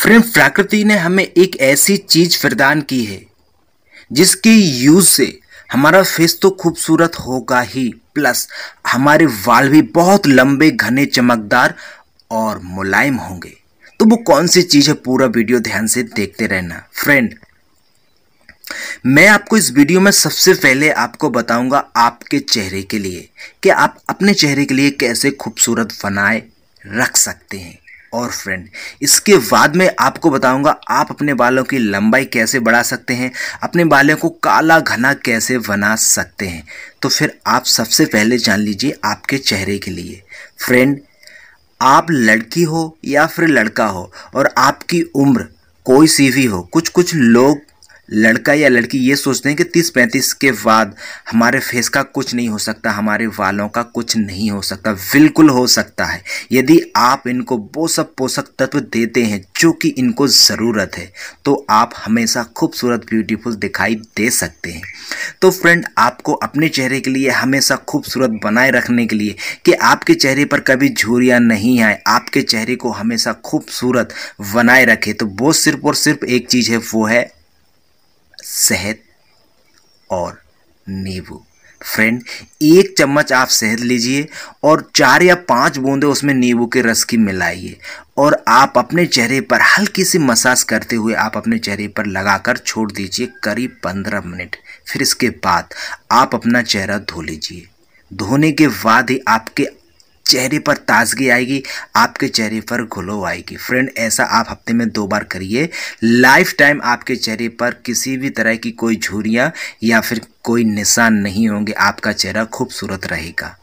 friend प्रकृति ने हमें एक ऐसी चीज प्रदान की है जिसकी यूज से हमारा फेस तो खूबसूरत होगा ही प्लस हमारे वाल भी बहुत लंबे घने चमकदार और मुलायम होंगे तो वो कौन सी चीज़ है पूरा वीडियो ध्यान से देखते रहना फ्रेंड मैं आपको इस वीडियो में सबसे पहले आपको बताऊंगा आपके चेहरे के लिए कि आप अपने चेहरे के लिए कैसे खूबसूरत बनाए रख सकते हैं और फ्रेंड इसके बाद में आपको बताऊंगा आप अपने बालों की लंबाई कैसे बढ़ा सकते हैं अपने बालों को काला घना कैसे बना सकते हैं तो फिर आप सबसे पहले जान लीजिए आपके चेहरे के लिए फ्रेंड आप लड़की हो या फिर लड़का हो और आपकी उम्र कोई सी भी हो कुछ कुछ लोग लड़का या लड़की ये सोचते हैं कि तीस पैंतीस के बाद हमारे फेस का कुछ नहीं हो सकता हमारे वालों का कुछ नहीं हो सकता बिल्कुल हो सकता है यदि आप इनको वो सब पोषक तत्व देते हैं जो कि इनको ज़रूरत है तो आप हमेशा खूबसूरत ब्यूटीफुल दिखाई दे सकते हैं तो फ्रेंड आपको अपने चेहरे के लिए हमेशा खूबसूरत बनाए रखने के लिए कि आपके चेहरे पर कभी झूरियाँ नहीं आए आपके चेहरे को हमेशा खूबसूरत बनाए रखे तो वो सिर्फ और सिर्फ एक चीज़ है वो है शहद और नींबू फ्रेंड एक चम्मच आप शहद लीजिए और चार या पांच बूंदे उसमें नींबू के रस की मिलाइए और आप अपने चेहरे पर हल्की सी मसाज करते हुए आप अपने चेहरे पर लगाकर छोड़ दीजिए करीब पंद्रह मिनट फिर इसके बाद आप अपना चेहरा धो लीजिए धोने के बाद ही आपके चेहरे पर ताजगी आएगी आपके चेहरे पर घुलो आएगी फ्रेंड ऐसा आप हफ्ते में दो बार करिए लाइफ टाइम आपके चेहरे पर किसी भी तरह की कोई झुरियाँ या फिर कोई निशान नहीं होंगे आपका चेहरा खूबसूरत रहेगा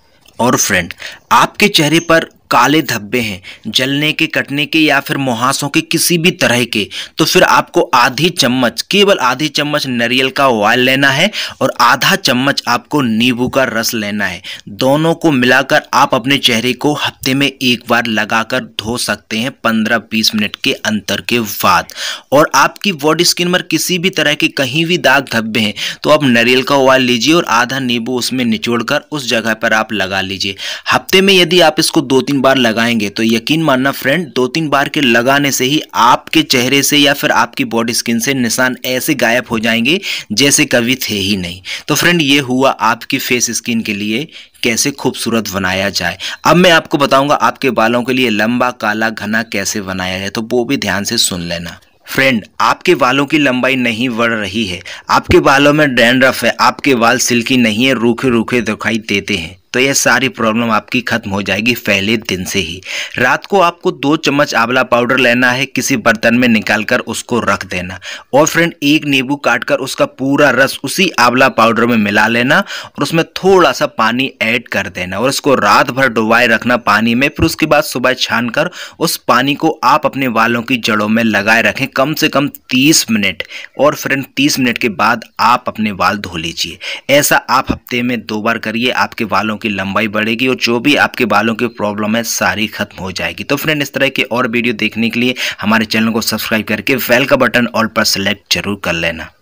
और फ्रेंड आपके चेहरे पर काले धब्बे हैं जलने के कटने के या फिर मुहासों के किसी भी तरह के तो फिर आपको आधी चम्मच केवल आधी चम्मच नारियल का ऑयल लेना है और आधा चम्मच आपको नींबू का रस लेना है दोनों को मिलाकर आप अपने चेहरे को हफ्ते में एक बार लगाकर धो सकते हैं पंद्रह बीस मिनट के अंतर के बाद और आपकी बॉडी स्किन पर किसी भी तरह के कहीं भी दाग धब्बे हैं तो आप नारियल का ऑयल लीजिए और आधा नींबू उसमें निचोड़ कर उस जगह पर आप लगा लीजिए हफ्ते में यदि आप इसको दो तीन बार लगाएंगे तो यकीन मानना फ्रेंड दो तीन बार के लगाने से ही आपके चेहरे से या फिर आपकी बॉडी स्किन से निशान ऐसे गायब हो जाएंगे जैसे कभी थे ही नहीं तो फ्रेंड ये हुआ आपकी फेस स्किन के लिए कैसे खूबसूरत बनाया जाए अब मैं आपको बताऊंगा आपके बालों के लिए लंबा काला घना कैसे बनाया जाए तो वो भी ध्यान से सुन लेना फ्रेंड आपके बालों की लंबाई नहीं बढ़ रही है आपके बालों में डैंड्रफ है आपके बाल सिल्की नहीं है रूखे रूखे दिखाई देते हैं तो यह सारी प्रॉब्लम आपकी खत्म हो जाएगी पहले दिन से ही रात को आपको दो चम्मच आंवला पाउडर लेना है किसी बर्तन में निकाल कर उसको रख देना और फ्रेंड एक नींबू काट कर उसका पूरा रस उसी आंवला पाउडर में मिला लेना और उसमें थोड़ा सा पानी ऐड कर देना और उसको रात भर डुबाए रखना पानी में फिर उसके बाद सुबह छान कर उस पानी को आप अपने बालों की जड़ों में लगाए रखें कम से कम तीस मिनट और फ्रेंड तीस मिनट के बाद आप अपने बाल धो लीजिए ऐसा आप हफ्ते में दो बार करिए आपके बालों की लंबाई बढ़ेगी और जो भी आपके बालों की प्रॉब्लम है सारी खत्म हो जाएगी तो फ्रेंड इस तरह की और वीडियो देखने के लिए हमारे चैनल को सब्सक्राइब करके बेल का बटन ऑल पर सेलेक्ट जरूर कर लेना